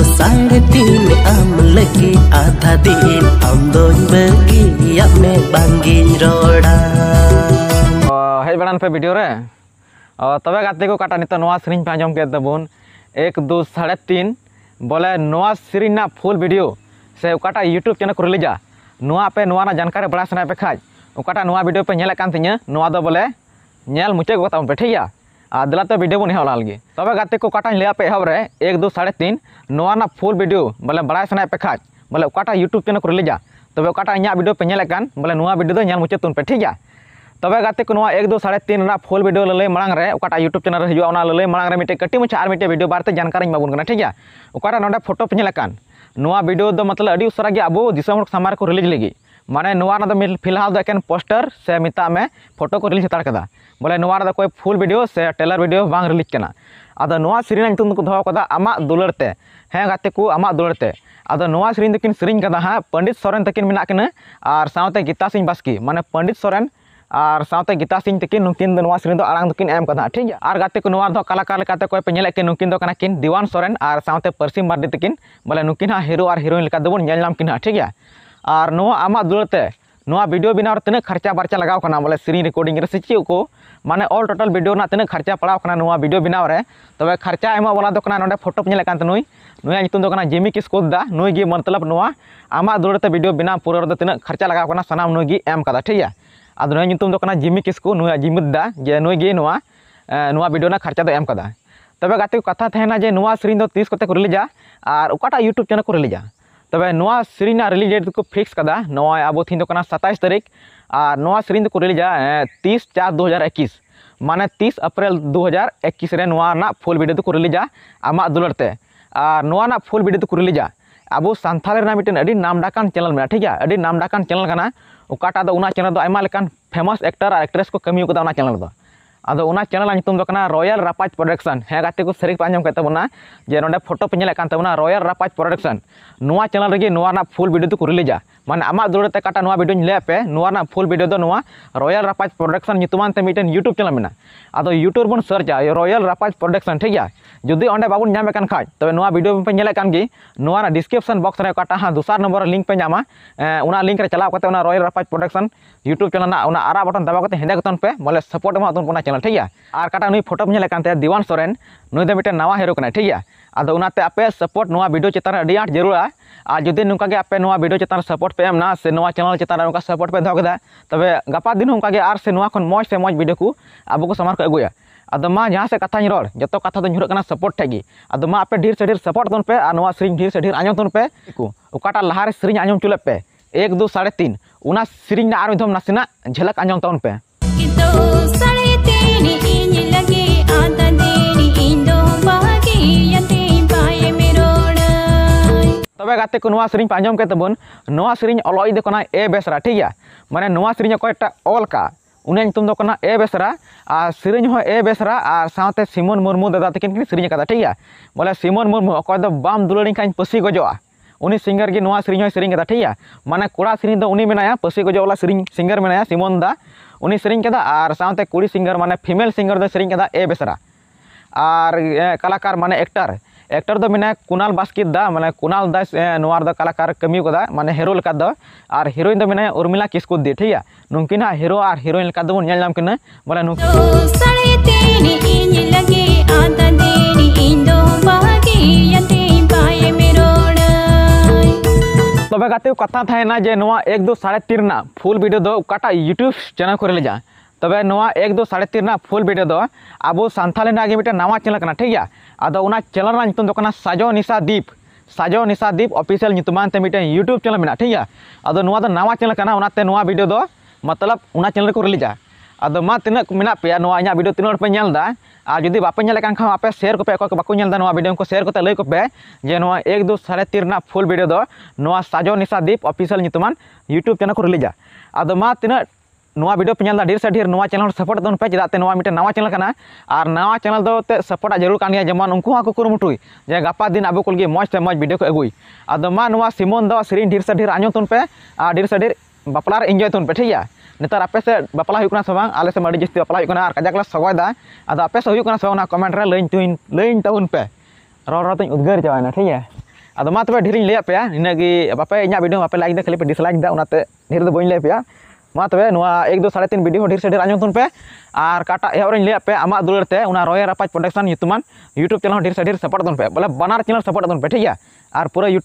साढ़े तीन आधा दिन बांगी रोड़ा हेज बड़ान पे वीडियो रे तबे गाते को काटा नित तो नवा सिरिंज के बन एक दो साढ़े तीन बोले नवा ना फुल वीडियो से उकाटा यूट्यूब चैनल को रिलीजा नवा पे नवा ना जानकारी बड़ा सना पे खाज उकाटा नवा वीडियो पे नेला कान नवा दो बोले नेल मुचे को बताऊं पे ठीक है दिला दिलाते तो वीडियो बन हेवला लगे तब गाते को काटा पे हेवरे हाँ तो तो एक दो साढ़े तीन ना फुल वीडियो बोले बड़ा सेना पे खाज बोले काटा यूट्यूब चैनल को रिलीजा तब काटा इं वीडियो पे नेकान बोले वीडियो दो मुचाद तुन पे ठीक है तब गाते को एक दो साढ़े तीन फुल वीडियो ललई मांगे यूट्यूब चैनल हजूँ ललई मांगे मिट्टे कटी मुझे और मिट्टे वीडियो बारे जानकारी बाबन ठीक है ना फोटो पे नेकान वीडियो मतलब अभी उसरा अब सामार को रिलीज लगी माने ना फिलहाल तो एकेन पोस्टर से मिता में फोटो को रिलीज हतार बोले ना कोई फुल वीडियो से टेलर वीडियो बांग रिलीज करना अद सेरी नितुम को दोहकदा आमा दुलरते हैं गाते को आमा दुलरते अद सेरी दकिन सेरी हाँ पंडित सोरेन तकिन तो मेना किना और साथ गीता सिंह बास्की माने पंडित सोरेन और साथ गीता सिंह तकिन नुकिन दो सेरी दो आरांग दकिन तो एम कदा ठीक है और गाते को नवा दो कलाकार लेकाते कोई पे नेले नुकिन दो कना किन दीवान सोरेन और साथ परसी मार्डी तकिन बोले नुकिन हा हीरो और हीरोइन लेका दबन नेल नाम किन हाँ, ठीक है ᱟᱨ ᱱᱚᱣᱟ ᱟᱢᱟᱜ ᱫᱩᱞᱟᱹᱛᱮ ᱱᱚᱣᱟ ᱵᱷᱤᱰᱤᱭᱳ ᱵᱮᱱᱟᱣ ᱨᱮ ᱛᱤᱱᱟᱹᱜ ᱠᱷᱚᱨᱪᱟ ᱵᱟᱨᱪᱟ ᱞᱟᱜᱟᱣ ᱠᱟᱱᱟ ᱵᱚᱞᱮ ᱥᱮᱨᱮᱧ ᱨᱮᱠᱚᱨᱰᱤᱝ ᱨᱮ ᱥᱮ ᱪᱮᱫ ᱠᱚ ᱢᱟᱱᱮ ᱚᱞ ᱴᱳᱴᱟᱞ ᱵᱷᱤᱰᱤᱭᱳ ᱨᱮᱱᱟᱜ ᱛᱤᱱᱟᱹᱜ ᱠᱷᱚᱨᱪᱟ ᱯᱟᱲᱟᱣ ᱠᱟᱱᱟ ᱱᱚᱣᱟ ᱵᱷᱤᱰᱤᱭᱳ ᱵᱮᱱᱟᱣ ᱨᱮ ᱛᱚᱵᱮ ᱠᱷᱚᱨᱪᱟ ᱮᱢᱚᱜ ᱵᱟᱞᱟ ᱫᱚ ᱠᱟᱱᱟ ᱱᱚᱰᱮ ᱯᱷᱳᱴᱳ ᱧᱮᱞ ᱠᱟᱱ ᱛᱟᱹᱱᱩᱭ ᱱᱩᱭᱟᱜ ᱧᱩᱛᱩᱢ ᱫᱚ ᱠᱟᱱᱟ ᱡᱮᱢᱤ ᱠᱤᱥᱠᱩ ᱫᱟ ᱱᱩᱭ ᱜᱮ ᱢᱚᱛᱞᱚᱵ ᱱᱚᱣᱟ ᱟᱢᱟᱜ ᱫᱩᱞᱟᱹᱛᱮ ᱵᱷᱤᱰᱤᱭᱳ ᱵᱮᱱᱟᱣ ᱯᱩᱨᱟᱹ ᱨᱮᱫᱚ ᱛᱤᱱᱟᱹᱜ ᱠᱷᱚᱨᱪᱟ ᱞᱟᱜᱟᱣ ᱠᱟᱱᱟ ᱥᱟᱱᱟᱢ ᱱᱩᱭ ᱜᱮ ᱮᱢ ᱠᱟᱫᱟ ᱴᱷᱤᱠ ᱜᱮᱭᱟ ᱟᱫᱚ ᱱᱩᱭᱟᱜ ᱧᱩᱛᱩᱢ ᱫᱚ ᱠᱟᱱᱟ ᱡᱮᱢᱤ ᱠᱤᱥᱠᱩ ᱱᱩᱭᱟᱜ ᱡᱤᱢᱤᱫ ᱫᱟ ᱡᱮ ᱱᱩᱭ ᱜᱮ ᱱᱚᱣᱟ ᱱᱚᱣᱟ ᱵᱷᱤᱰᱤᱭᱳ ᱨᱮᱱᱟᱜ ᱠᱷᱚᱨᱪᱟ ᱫᱚ ᱮᱢ ᱠᱟᱫᱟ ᱛᱚᱵᱮ ᱜᱟᱛᱮ ᱠᱟᱛᱷᱟ ᱛᱟᱦᱮᱱᱟ ᱡᱮ ᱱᱚᱣᱟ ᱥᱮᱨᱮᱧ ᱫᱚ ᱛᱤᱥ ᱠᱚᱛᱮ ᱠᱚ ᱨᱤᱞᱤᱡᱟ ᱟᱨ ᱚᱠᱟᱴᱟᱜ ᱤᱭᱩᱴᱩᱵᱽ ᱪᱮᱱᱮᱞ ᱠᱚ ᱨᱤᱞᱤᱡᱟ तब नवा रिलीज डेट को फिक्स कदा अब तीन तो तारीख और ना सीरीन को रिलीजा तीस चार दो हज़ार एक्स माने तीस अप्रैल दो हज़ार एक्स फुल भिडियो को रिलीजा आमा दुलरते और नवा फुल भिडियो को रिलीजा अब सानथाली मिट्टन नाम डाकान चैनल में ठीक है नाम डाकान चैनल का चैनल फेमस एक्टर और एक्ट्रेस को कमी चैनल ᱟᱫᱚ ᱚᱱᱟ ᱪᱮᱱᱮᱞ ᱧᱩᱛᱩᱢ ᱫᱚ ᱠᱟᱱᱟ ᱨᱚᱭᱟᱞ ᱨᱟᱯᱟᱡ ᱯᱨᱚᱰᱟᱠᱥᱚᱱ ᱦᱮᱸ ᱜᱟᱛᱮ ᱠᱚ ᱥᱟᱹᱨᱤ ᱯᱮ ᱟᱸᱡᱚᱢ ᱠᱮᱫ ᱛᱟᱵᱚᱱᱟ ᱡᱮ ᱱᱚᱰᱮ ᱯᱷᱳᱴᱳ ᱯᱮ ᱧᱮᱞᱮᱫ ᱠᱟᱱ ᱛᱟᱵᱚᱱᱟ ᱨᱚᱭᱟᱞ ᱨᱟᱯᱟᱡ ᱯᱨᱚᱰᱟᱠᱥᱚᱱ ᱱᱚᱣᱟ ᱪᱮᱱᱮᱞ ᱨᱮᱜᱮ ᱱᱚᱣᱟ ᱨᱮᱱᱟᱜ ᱯᱷᱩᱞ ᱵᱷᱤᱰᱤᱭᱳ ᱫᱚᱠᱚ ᱨᱤᱞᱤᱡᱟ मैंने आम दुड़ते काटा भिडियो लैपे full video royal Rapaj production मिट्टन यूट्यूब चैनल में अब यूट्यूब बन सर्चा रयल रापाज प्रोडक्शन ठीक है जुदी अंडे बाबन खा तब भिडियो पे ना डिस्क्रिप्शन बक्स में काटा हाँ दूसार नम्बर लिंक पे नामा लिंक में चलावते royal Rapaj production YouTube channel आरा बटन दबा हेदे गन पे मोले सपोर्ट एमपना चैनल ठीक है और काटा नई फोटो में दीवान सोरेन नई तो मिट्टन नवा हिरो ठीक है अब आप सपोर्ट भिडियो चितान जरूर है और जुदी नौका के आपे नवा वीडियो चतान सपोर्ट पे एमना से नवा चैनल चितान नौका सपोर्ट पे दहदा तबे गपा दिन नौका के आर से नवा खन मौज से मौज वीडियो को अब को समार को अगुया अदमा मा जहाँ से कथा रोड जो कथा तो हूँ सपोर्ट ठेगी अदमा मा आपे ढेर से ढेर सपोर्ट दन पे और नवा ढेर से ढेर आजम दन पे ओकाटा लहारे से आजम चुले पे एक दो साढ़े तीन सेरी और नासिना झलक आजम तन पे तबे गाते को नवा सिरिंग पांजम के तबन नवा सिरिंग अलोय दे कोना ए बेसरा ठीक है माने नवा सिरिंग को एकटा ओलका उने तुम दो कोना ए बेसरा आ सिरिंग हो ए बेसरा आ साथे सिमोन मुर्मू दादा तकिन की सिरिंग कदा ठीक है बोले सिमोन मुर्मू को द बाम दुलड़ी का पसी गजवा उन सिंगर की नवा सिरिंग सिरिंग कदा ठीक है माने कोड़ा सिरिंग तो उनी मेनाया पसी गजो वाला सिरिंग सिंगर मेनाया सिमोन दा उनी सिरिंग कदा आ साथे कुड़ी सिंगर माने फीमेल सिंगर दा सिरिंग कदा ए बेसरा आर कलाकार माने एक्टर एक्टर दो मेना कुणाल बास्कित दा मैं कुणाल दास नोवार कलाकार कमी कदा मैं हिरो और हिरोन दो मेना उर्मिला किसको दी ठीक है नुकिन हिरो और हिरोन का बोल नेल तब तबे गाते कथा थे जे नोवा 1 साढ़े तीन फुल भिडियो दो काटा यूट्यूब चैनल को ले तब एक दो साढ़े तीन फुल भिडियो दो अब सानी ना मिट्टे नवा चैनल ठीक है अब चैनल साजो निशा दीप साजो निशा दीप ऑफिशियल मिट्टे यूट्यूब चैनल में ठीक है अब नवा चैनल भिडियो दो मतलब चैनल को रिलीजा अब मा पे भिडियो तीन पे और जुदी बापे खान आप शेयर को पे भिडियो को शेयर को लई को पे जे एक दो साढ़े तीन फुल भिडियो दो Sajo Nisha Deep official YouTube channel को रिलीजा अब मा तीन ᱱᱚᱣᱟ ᱵᱷᱤᱰᱤᱭᱳ ᱯᱮ ᱧᱮᱞ ᱮᱫᱟ ᱰᱷᱮᱨ ᱥᱮ ᱰᱷᱮᱨ ᱱᱚᱣᱟ ᱪᱮᱱᱮᱞ ᱥᱟᱯᱳᱨᱴ ᱫᱚ ᱯᱮ ᱪᱮᱫᱟᱜ ᱛᱮ ᱱᱚᱣᱟ ᱢᱤᱫᱴᱮᱱ ᱱᱟᱣᱟ ᱪᱮᱱᱮᱞ ᱠᱟᱱᱟ ᱟᱨ ᱱᱟᱣᱟ ᱪᱮᱱᱮᱞ ᱫᱚ ᱛᱮ ᱥᱟᱯᱳᱨᱴ ᱡᱟᱹᱨᱩᱲ ᱠᱟᱱ ᱜᱮᱭᱟ ᱡᱮᱢᱚᱱ ᱩᱱᱠᱩ ᱦᱚᱸ ᱠᱚ ᱠᱩᱨᱩᱢᱩᱴᱩᱭ ᱡᱮ ᱜᱟᱯᱟ ᱫᱤᱱ ᱟᱵᱚ ᱠᱚ ᱞᱟᱹᱜᱤᱫ ᱢᱚᱡᱽ ᱛᱮ ᱢᱚᱡᱽ ᱵᱷᱤᱰᱤᱭᱳ ᱠᱚ ᱟᱹᱜᱩᱭ ᱟᱫᱚ ᱢᱟ ᱱᱚᱣᱟ ᱥᱤᱢᱚᱱ ᱫᱚ ᱥᱮᱨᱮᱧ ᱰᱷᱮᱨ ᱥᱮ ᱰᱷᱮᱨ ᱟᱸᱡᱚᱢ ᱛᱩᱱ ᱯᱮ ᱟᱨ ᱰᱷᱮᱨ ᱥᱮ ᱰᱷᱮᱨ ᱵᱟᱯᱞᱟ ᱨᱮ ᱮᱱᱡᱚᱭ ᱛᱩᱱ ᱯᱮ ᱴᱷᱤᱠ ᱜᱮᱭᱟ ᱱᱮᱛᱟᱨ ᱟᱯᱮ ᱥᱮ ᱵᱟᱯᱞᱟ ᱦᱩᱭᱩᱜ ᱠᱟᱱᱟ ᱥᱮ ᱵᱟᱝ ᱟᱞᱮ ᱥᱮᱫ ᱟᱹᱰᱤ ᱡᱟᱹᱥᱛᱤ ᱵᱟᱯᱞᱟ ᱦᱩᱭᱩᱜ ᱠᱟᱱᱟ ᱟᱨ ᱠᱟᱡᱟᱠ ᱞᱮ ᱥᱚᱜᱚᱭᱫᱟ ᱟᱫᱚ ᱟᱯᱮ ᱥᱮᱫ ᱦᱩᱭᱩᱜ ᱠᱟᱱᱟ ᱥᱮ ᱵᱟᱝ ᱚᱱᱟ ᱠᱚᱢᱮᱱᱴ ᱨᱮ ᱞᱟᱹᱭ ᱛᱩᱧ ᱞᱟᱹᱭ ᱛᱟᱵᱚᱱ ᱯᱮ ᱨᱚᱲ ᱨᱚᱲ ᱛᱮᱧ ᱩᱫᱽᱜᱟᱹᱨ ᱪᱟᱵᱟᱭᱱᱟ ᱴᱷᱤक ᱜᱮᱭᱟ ᱟᱫᱚ ᱢᱟ ᱛᱚᱵᱮ ᱰᱷᱮᱨᱤᱧ ᱞᱟᱹᱭᱟᱫ ᱯᱮᱭᱟ ᱤᱱᱟᱹᱜᱮ ᱵᱟᱯᱮ ᱤᱧᱟᱹᱜ ᱵᱷᱤᱰᱤᱭᱳ ᱵᱟᱯᱮ ᱞᱟᱭᱤᱠ ᱮᱫᱟ ᱠᱷᱟᱹᱞᱤ ᱯᱮ ᱰᱤᱥᱞᱟᱭᱤᱠ ᱮᱫᱟ ᱚᱱᱟᱛᱮ ᱰᱷᱮᱨ ᱫᱚ ᱵᱟᱹᱧ ᱞᱟᱹᱭ ᱯᱮᱭᱟ मा तब एक दो साढ़े तीन भिडियो ढेर से ढेर आजम पे और काटा एहर लैपे आम दुलरते royal Rapaj production YouTube channel ढेर से ढेर सपोर्ट पे बोले बनार चैनल सपोर्ट पे ठीक है और पूरा